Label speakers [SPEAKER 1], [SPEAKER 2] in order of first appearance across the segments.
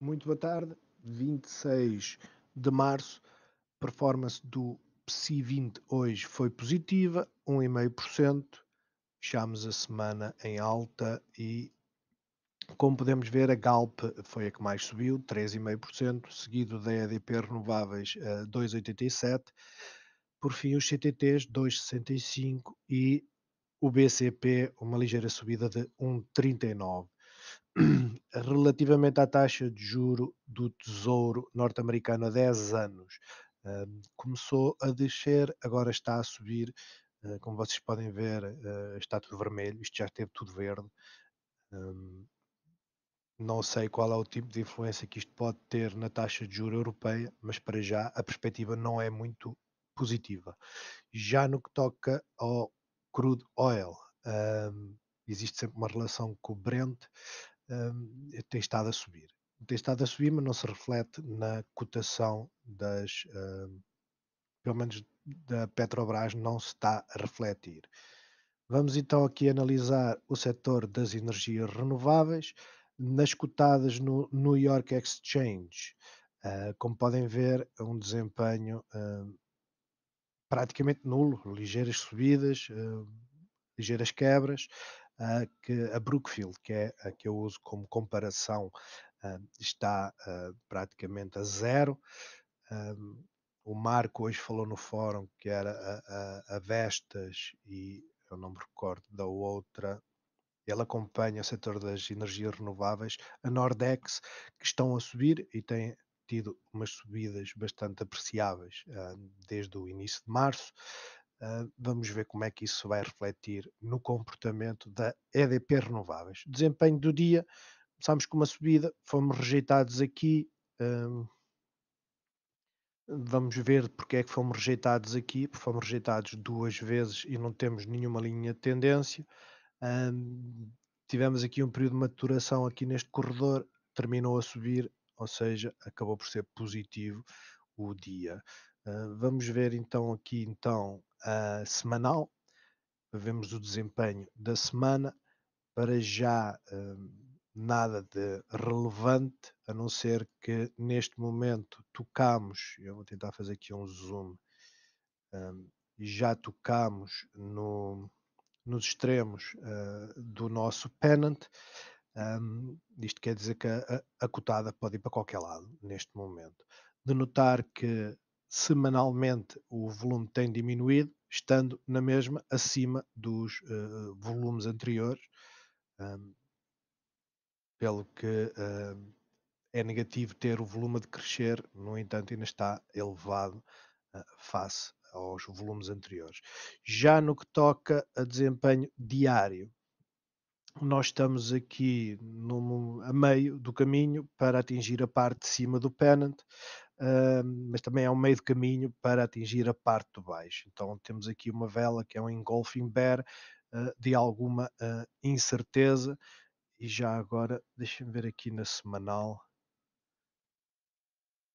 [SPEAKER 1] Muito boa tarde, 26 de março, performance do PSI 20 hoje foi positiva, 1,5%, fechámos a semana em alta e, como podemos ver, a Galp foi a que mais subiu, 3,5%, seguido da EDP Renováveis 2,87%, eh, por fim os CTTs 2,65% e o BCP uma ligeira subida de 1,39%. relativamente à taxa de juro do Tesouro norte-americano a 10 anos, hum, começou a descer, agora está a subir. Eh, como vocês podem ver, eh, está tudo vermelho, isto já esteve tudo verde. Hum, não sei qual é o tipo de influência que isto pode ter na taxa de juro europeia, mas para já a perspectiva não é muito positiva. Já no que toca ao crude oil, hum, existe sempre uma relação com o Brent. Hum, eh, tem estado a subir. Tem estado a subir, mas não se reflete na cotação das. Uh, pelo menos da Petrobras, não se está a refletir. Vamos então aqui analisar o setor das energias renováveis. Nas cotadas no New York Exchange, uh, como podem ver, um desempenho uh, praticamente nulo, ligeiras subidas, ligeiras quebras uh, que a Brookfield, que é a que eu uso como comparação, uh, está uh, praticamente a zero. Um, o Marco hoje falou no fórum que era a, a, a Vestas e eu não me recordo da outra, ele acompanha o setor das energias renováveis, a Nordex, que estão a subir e têm tido umas subidas bastante apreciáveis desde o início de março. Ah, vamos ver como é que isso vai refletir no comportamento da EDP Renováveis. Desempenho do dia, começámos com uma subida, fomos rejeitados aqui. Um, vamos ver porque é que fomos rejeitados aqui, porque fomos rejeitados duas vezes e não temos nenhuma linha de tendência. Um, tivemos aqui um período de maturação aqui neste corredor, terminou a subir, ou seja, acabou por ser positivo o dia. Uh, vamos ver então aqui então uh, semanal, vemos o desempenho da semana, para já uh, nada de relevante, a não ser que neste momento tocamos, eu vou tentar fazer aqui um zoom, um, ah, já tocamos no, nos extremos uh, do nosso pennant, um, isto quer dizer que a, a, cotada pode ir para qualquer lado neste momento. De notar que semanalmente o volume tem diminuído, estando na mesma acima dos uh, volumes anteriores, um, pelo que uh, é negativo ter o volume a crescer. no entanto, ainda está elevado uh, face aos volumes anteriores. Já no que toca a desempenho diário, nós estamos aqui no, a meio do caminho para atingir a parte de cima do pennant, mas também é um meio de caminho para atingir a parte de baixo. Então temos aqui uma vela que é um engulfing bear ah, de alguma ah, incerteza. E já agora, deixem-me ver aqui na semanal,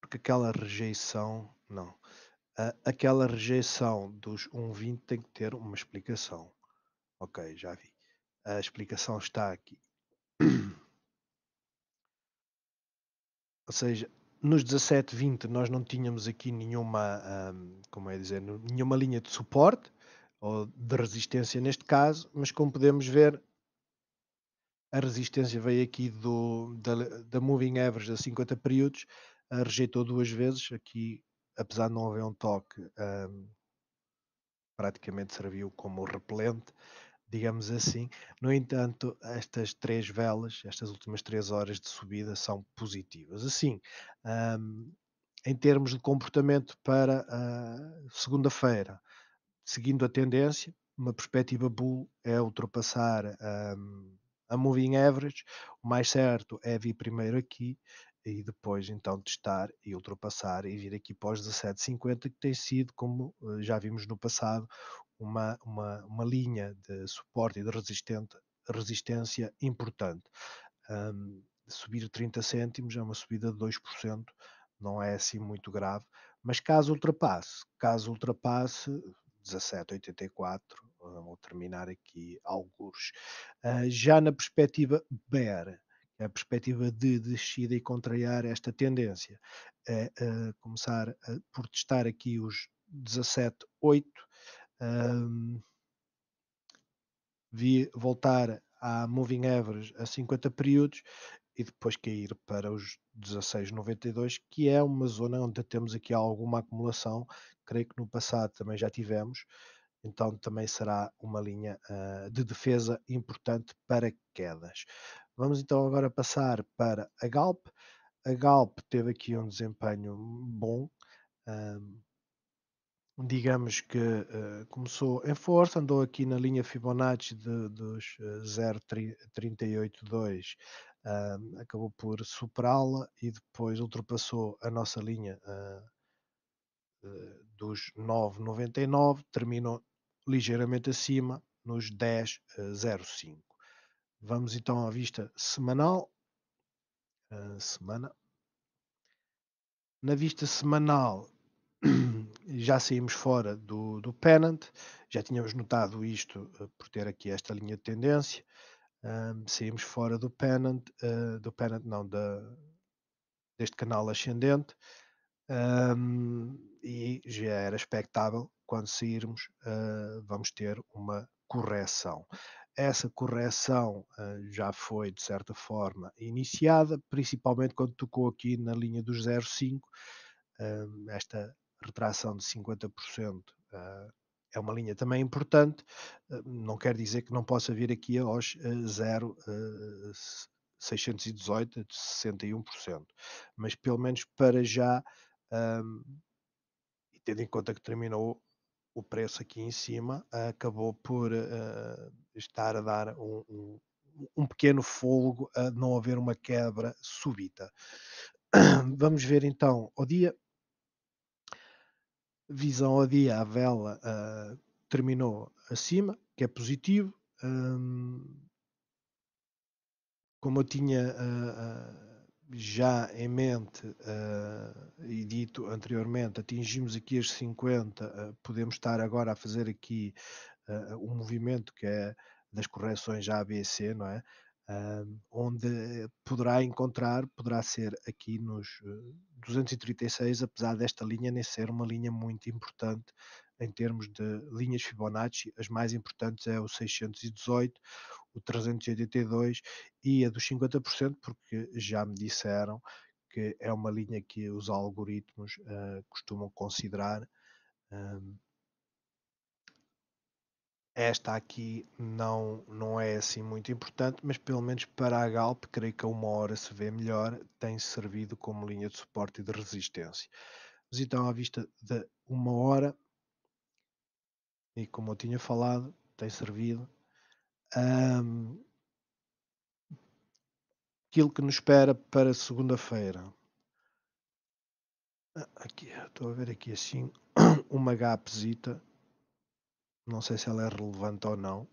[SPEAKER 1] porque aquela rejeição, não, ah, aquela rejeição dos 1,20 tem que ter uma explicação. Ok, já vi. A explicação está aqui. Ou seja, nos 17, 20 nós não tínhamos aqui nenhuma, hum, como é dizer, nenhuma linha de suporte ou de resistência neste caso, mas como podemos ver a resistência veio aqui do, da, da moving average a 50 períodos, rejeitou duas vezes, aqui apesar de não haver um toque hum, praticamente serviu como repelente digamos assim. No entanto, estas três velas, estas últimas três horas de subida, são positivas. Assim, um, em termos de comportamento para segunda-feira, seguindo a tendência, uma perspectiva bull é ultrapassar um, a moving average. O mais certo é vir primeiro aqui, e depois então testar e ultrapassar e vir aqui para os 17,50 que tem sido, como eh, já vimos no passado, uma, uma, uma linha de suporte e de resistente, resistência importante. Um, subir 30 cêntimos é uma subida de 2%, não é assim muito grave, mas caso ultrapasse, caso ultrapasse 17,84, vou terminar aqui alguns. Uh, ah, já na perspectiva BER, a perspectiva de descida e contrariar esta tendência. É, é começar a, por testar aqui os 17,8, um, vi voltar a Moving Average a 50 períodos e depois cair para os 16,92, que é uma zona onde temos aqui alguma acumulação, creio que no passado também já tivemos, então também será uma linha uh, de defesa importante para quedas. Vamos então agora passar para a Galp. A Galp teve aqui um desempenho bom. Um, digamos que uh, começou em força, andou aqui na linha Fibonacci de, dos 0,382, eh, hum, acabou por superá-la e depois ultrapassou a nossa linha uh, uh, dos 9,99, terminou ligeiramente acima nos 10,05. Vamos então à vista semanal. Uh, semana. Na vista semanal, já saímos fora do, do pennant, já tínhamos notado isto uh, por ter aqui esta linha de tendência. Um, saímos fora do pennant, uh, do pennant não, da, deste canal ascendente um, e já era expectável quando sairmos uh, vamos ter uma correção essa correção ah, já foi, de certa forma, iniciada, principalmente quando tocou aqui na linha dos 0,5. Ah, esta retração de 50% ah, é uma linha também importante, não quer dizer que não possa vir aqui aos 0,618 de 61%, mas pelo menos para já. e tendo em conta que terminou o preço aqui em cima eh, acabou por uh, estar a dar um, um, um, pequeno folgo a não haver uma quebra súbita. Vamos ver então o dia. Visão ao dia, a vela uh, terminou acima, que é positivo. Um, ehm, como eu tinha uh, já em mente uh, e dito anteriormente, atingimos aqui as 50, uh, eh, podemos estar agora a fazer aqui uh, um movimento que é das correções já ABC, não é? onde poderá encontrar, poderá ser aqui nos 236, apesar desta linha nem ser uma linha muito importante em termos de linhas Fibonacci, as mais importantes é o 618, o 382 e a dos 50%, porque já me disseram que é uma linha que os algoritmos uh, costumam considerar. Um, esta aqui não, não é assim muito importante, mas pelo menos para a Galp, creio que a uma hora se vê melhor, tem servido como linha de suporte e de resistência. Mas então, à vista de uma hora, e como eu tinha falado, tem servido. Um, aquilo que nos espera para segunda-feira. Ah, aqui, estou a ver aqui assim uma gapzita. Não sei se ela é relevante ou não.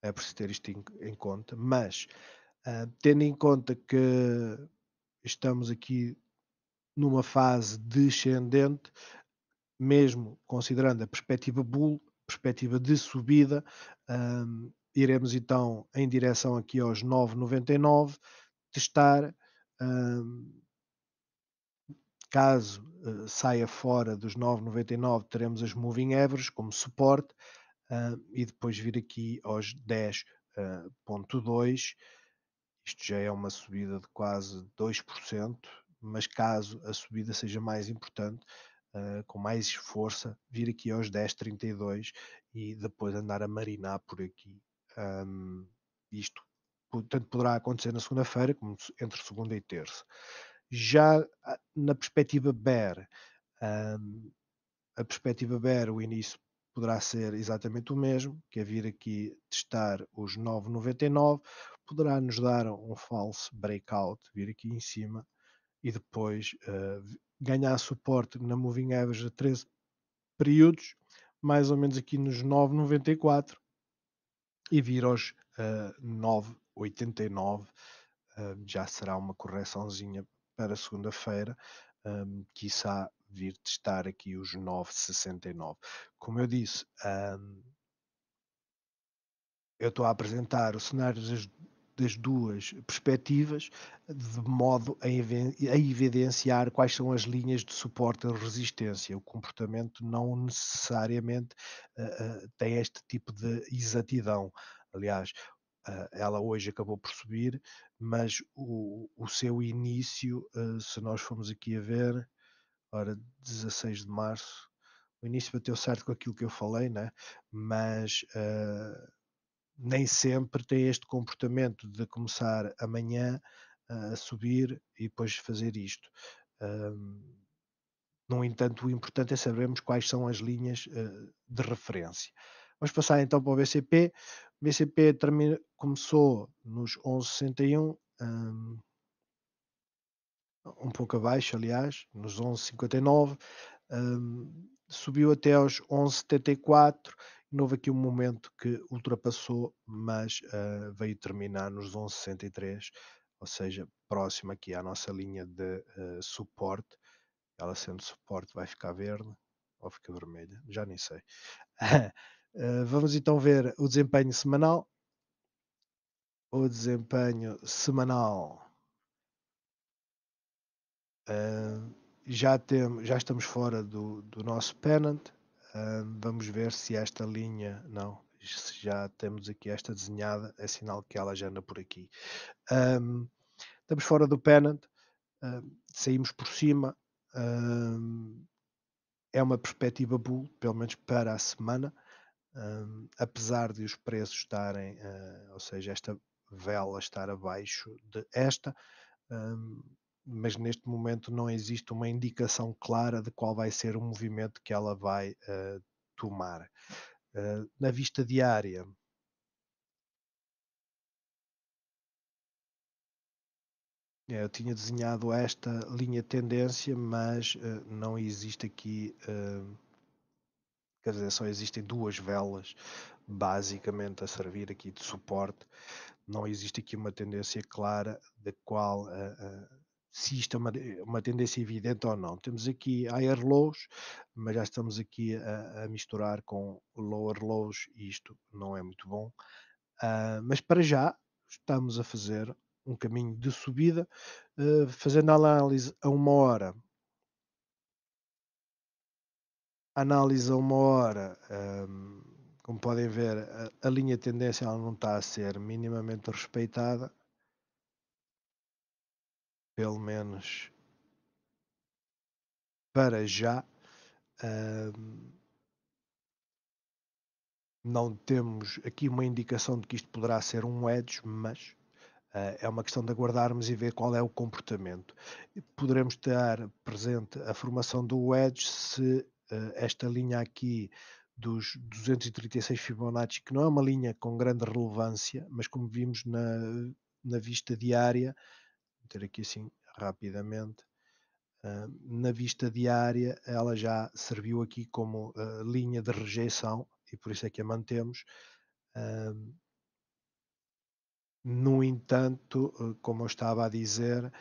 [SPEAKER 1] É preciso ter isto em, em conta. Mas, uh, tendo em conta que estamos aqui numa fase descendente, mesmo considerando a perspectiva bull, perspectiva de subida. Um, iremos então em direção aqui aos 9,99, testar. Um, caso uh, saia fora dos 9,99, teremos as moving averages como suporte uh, e depois vir aqui aos 10,2. Eh, Isto já é uma subida de quase 2%, mas caso a subida seja mais importante, uh, com mais força, vir aqui aos 10,32 e depois andar a marinar por aqui. Um, isto tanto poderá acontecer na segunda-feira como entre segunda e terça. Já ah, na perspectiva bear um, a perspectiva bear o início poderá ser exatamente o mesmo, que é vir aqui testar os 9,99, poderá nos dar um falso breakout, vir aqui em cima e depois uh, ganhar suporte na Moving Average a 13 períodos, mais ou menos aqui nos 9,94 e vir aos uh, 9,89 uh, já será uma correçãozinha para segunda-feira, um, eh, quiçá vir testar aqui os 9,69. Como eu disse, um, eh, eu estou a apresentar o cenário das das duas perspectivas, de modo a, evidenciar quais são as linhas de suporte e resistência. O comportamento não necessariamente uh, tem este tipo de exatidão. Aliás, eh, ela hoje acabou por subir, mas o, o seu início, se nós formos aqui a ver, ora, 16 de março, o início bateu certo com aquilo que eu falei, né? mas uh, nem sempre tem este comportamento de começar amanhã ah, a subir e depois fazer isto. No entanto, o importante é sabermos quais são as linhas ah, de referência. Vamos passar então para o BCP. O BCP começou nos 11,61, um pouco abaixo, aliás, nos 11,59, subiu até aos 11,74 houve aqui um momento que ultrapassou, mas uh, veio terminar nos 11,63, ou seja, próximo aqui à nossa linha de uh, suporte. Ela sendo suporte vai ficar verde ou fica vermelha, já nem sei. uh, vamos então ver o desempenho semanal. O desempenho semanal. já, tem, já estamos fora do, do nosso pennant vamos ver se esta linha, não, se já temos aqui esta desenhada, é sinal que ela já anda por aqui. Um, estamos fora do pennant, um, saímos por cima, um, é uma perspectiva bull, pelo menos para a semana, apesar de os preços estarem, uh, ou seja, esta vela estar abaixo de esta, mas neste momento não existe uma indicação clara de qual vai ser o movimento que ela vai uh, tomar. Uh, na vista diária, é, eu tinha desenhado esta linha tendência, mas uh, não existe aqui, quer dizer, só existem duas velas basicamente a servir aqui de suporte. Não existe aqui uma tendência clara de qual se isto é uma, uma tendência evidente ou não. Temos aqui higher lows, mas já estamos aqui a, a misturar com lower lows e isto não é muito bom. Uh, mas para já estamos a fazer um caminho de subida, uh, fazendo a análise a uma hora. análise a uma hora, um, como podem ver, a, a linha tendência não está a ser minimamente respeitada pelo menos para já, não temos aqui uma indicação de que isto poderá ser um edge, mas uh, é uma questão de aguardarmos e ver qual é o comportamento. Poderemos ter presente a formação do edge se uh, esta linha aqui dos 236 Fibonacci, que não é uma linha com grande relevância, mas como vimos na, na vista diária, ter aqui assim rapidamente, ah, na vista diária ela já serviu aqui como ah, linha de rejeição e por isso é que a mantemos. Ah, no entanto, como eu estava a dizer,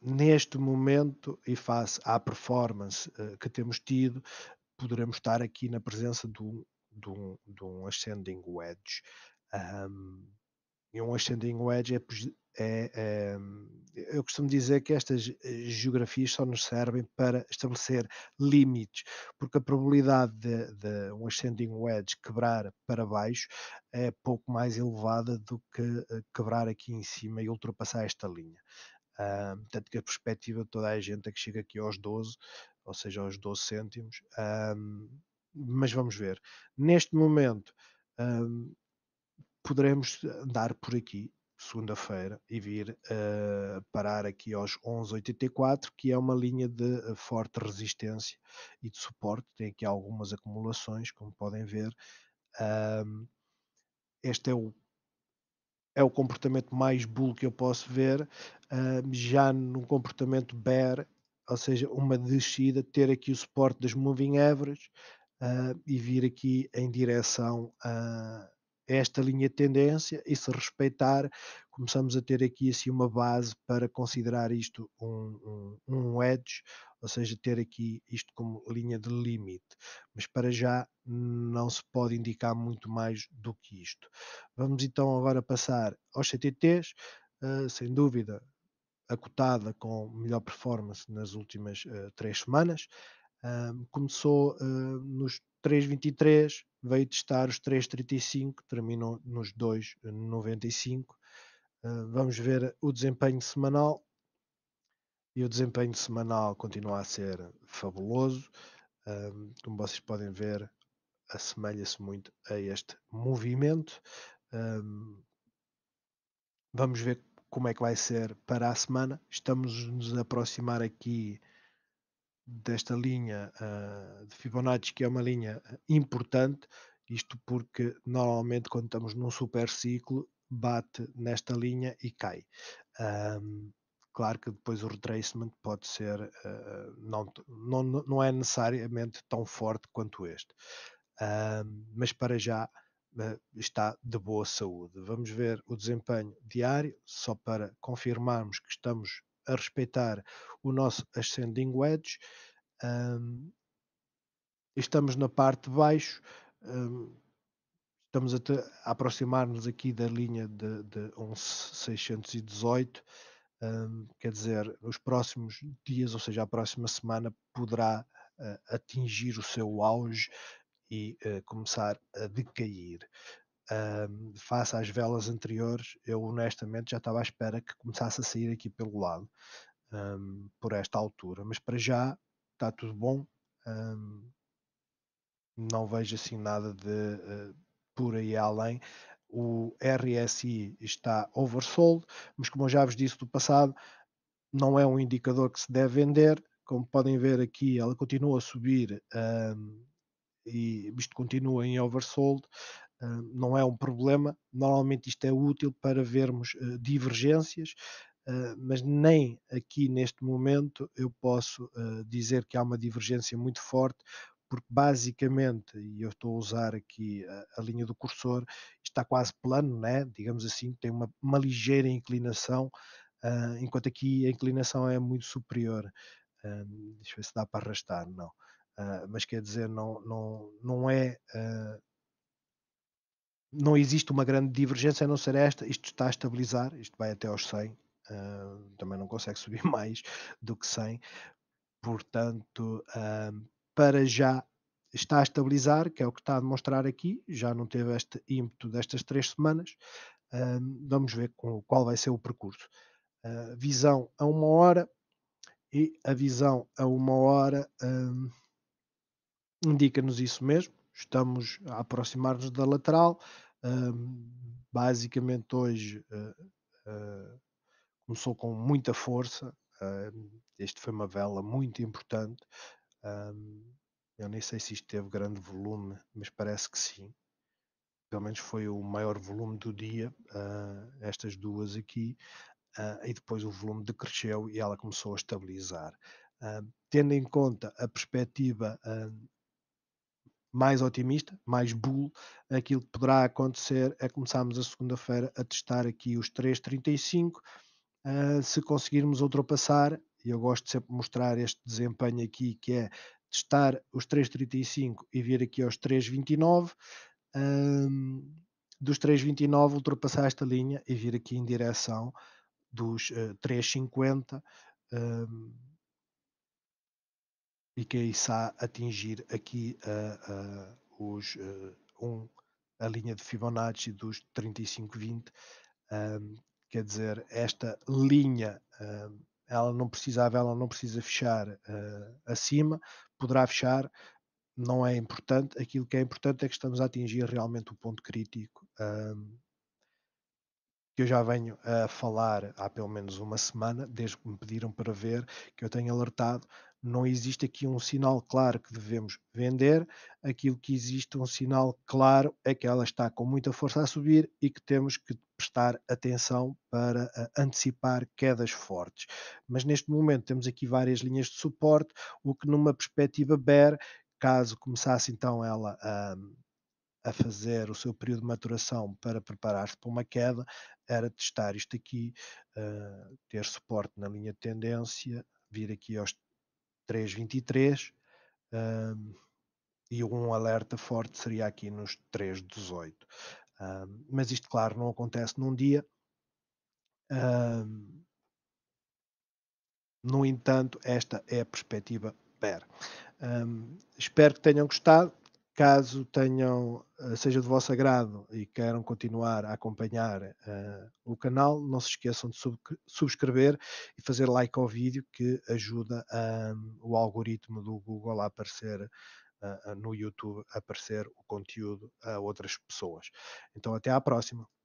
[SPEAKER 1] neste momento e face à performance que temos tido, poderemos estar aqui na presença de um, de um, de um ascending wedge. Um, e um ascending wedge é é, é, eu costumo dizer que estas eh, geografias só nos servem para estabelecer limites, porque a probabilidade de, de, um ascending wedge quebrar para baixo é pouco mais elevada do que eh, quebrar aqui em cima e ultrapassar esta linha. Uh, tanto que a perspectiva de toda a gente é que chega aqui aos 12, ou seja, aos 12 cêntimos. Ah, mas vamos ver. Neste momento, ah, poderemos andar por aqui segunda-feira e vir uh, parar aqui aos 11,84, que é uma linha de eh, forte resistência e de suporte. Tem aqui algumas acumulações, como podem ver. este é o é o comportamento mais bull que eu posso ver, já num comportamento bear, ou seja, uma descida, ter aqui o suporte das moving average uh, e vir aqui em direção a, esta linha de tendência e se respeitar, começamos a ter aqui assim uma base para considerar isto um, um, um edge, ou seja, ter aqui isto como linha de limite. Mas para já não se pode indicar muito mais do que isto. Vamos então agora passar aos CTTs, uh, eh, sem dúvida acotada com melhor performance nas últimas uh, três semanas. começou uh, nos 3,23, veio testar os 3,35, terminou nos 2,95. Ah, vamos ver o desempenho semanal. E o desempenho semanal continua a ser fabuloso. Ah, como vocês podem ver, assemelha-se muito a este movimento. Ah, vamos ver como é que vai ser para a semana. Estamos nos aproximar aqui desta linha uh, de Fibonacci, que é uma linha ah, importante, isto porque normalmente quando estamos num super ciclo bate nesta linha e cai. Um, claro que depois o retracement pode ser, uh, não, não, não é necessariamente tão forte quanto este, um, mas para já está de boa saúde. Vamos ver o desempenho diário, só para confirmarmos que estamos a respeitar o nosso ascending wedge. Um, estamos na parte de baixo, um, estamos a, a aproximar-nos aqui da linha de, de 11618. Um, hum, quer dizer, nos próximos dias, ou seja, a próxima semana, poderá uh, atingir o seu auge e uh, começar a decair um, face às velas anteriores, eu honestamente já estava à espera que começasse a sair aqui pelo lado, um, por esta altura. Mas para já está tudo bom. Um, não vejo assim nada de uh, por aí além. O RSI está oversold, mas como eu já vos disse do passado, não é um indicador que se deve vender. Como podem ver aqui, ela continua a subir um, e isto continua em oversold. Ah, não é um problema. Normalmente isto é útil para vermos ah, divergências, ah, mas nem aqui neste momento eu posso dizer que há uma divergência muito forte, porque basicamente, e eu estou a usar aqui a, a, linha do cursor, está quase plano, né? digamos assim, tem uma, uma ligeira inclinação, uh, enquanto aqui a inclinação é muito superior. Uh, deixa eu ver se dá para arrastar, não. Uh, mas quer dizer, não, não, não é. Uh, não existe uma grande divergência a não ser esta, isto está a estabilizar, isto vai até aos 100, uh, ah, também não consegue subir mais do que 100, portanto, uh, para já está a estabilizar, que é o que está a demonstrar aqui, já não teve este ímpeto destas três semanas, uh, vamos ver com, qual vai ser o percurso. visão a uma hora e a visão a uma hora indica-nos isso mesmo estamos a aproximar-nos da lateral. basicamente, hoje uh, uh, começou com muita força. Uh, este foi uma vela muito importante. eu nem sei se isto teve grande volume, mas parece que sim. Pelo menos foi o maior volume do dia, ah, estas duas aqui. e depois o volume decresceu e ela começou a estabilizar. tendo em conta a perspectiva mais otimista, mais bull, aquilo que poderá acontecer é começarmos a segunda-feira a testar aqui os 3,35. Uh, ah, se conseguirmos ultrapassar, e eu gosto de sempre mostrar este desempenho aqui, que é testar os 3,35 e vir aqui aos 3,29. Uh, dos 3,29 ultrapassar esta linha e vir aqui em direção dos uh, 3,50. Uh, e que está a atingir aqui uh, uh, os, uh, um, a linha de Fibonacci dos 35,20. Um, quer dizer, esta linha um, ela não precisava, ela não precisa fechar eh, acima, poderá fechar, não é importante. Aquilo que é importante é que estamos a atingir realmente o ponto crítico. Um, que eu já venho a falar há pelo menos uma semana, desde que me pediram para ver, que eu tenho alertado, não existe aqui um sinal claro que devemos vender, aquilo que existe um sinal claro é que ela está com muita força a subir e que temos que prestar atenção para eh, antecipar quedas fortes. Mas neste momento temos aqui várias linhas de suporte, o que numa perspectiva bear, caso começasse então ela a a fazer o seu período de maturação para preparar-se para uma queda, era testar isto aqui, eh, ter suporte na linha de tendência, vir aqui aos 3,23 um, e um alerta forte seria aqui nos 3,18. Um, mas isto, claro, não acontece num dia. Um, no entanto, esta é a perspectiva PER. Um, espero que tenham gostado. Caso tenham, eh, seja de vosso agrado e queiram continuar a acompanhar uh, o canal, não se esqueçam de sub subscrever e fazer like ao vídeo que ajuda um, o algoritmo do Google a aparecer uh, no YouTube, a aparecer o conteúdo a outras pessoas. Então até à próxima.